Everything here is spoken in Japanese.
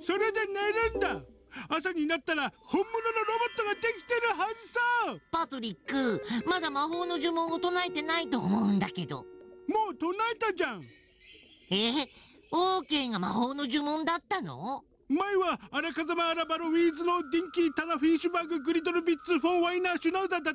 それで寝るんだ朝になったら本物のロボットができてるはずさパトリックまだ魔法の呪文を唱えてないと思うんだけどもう唱えたじゃんえオーケーが魔法の呪文だったの前は荒風間アラバロウィーズのディンキータナフィッシュバーググリドルビッツフォーワイナーシュナウザだった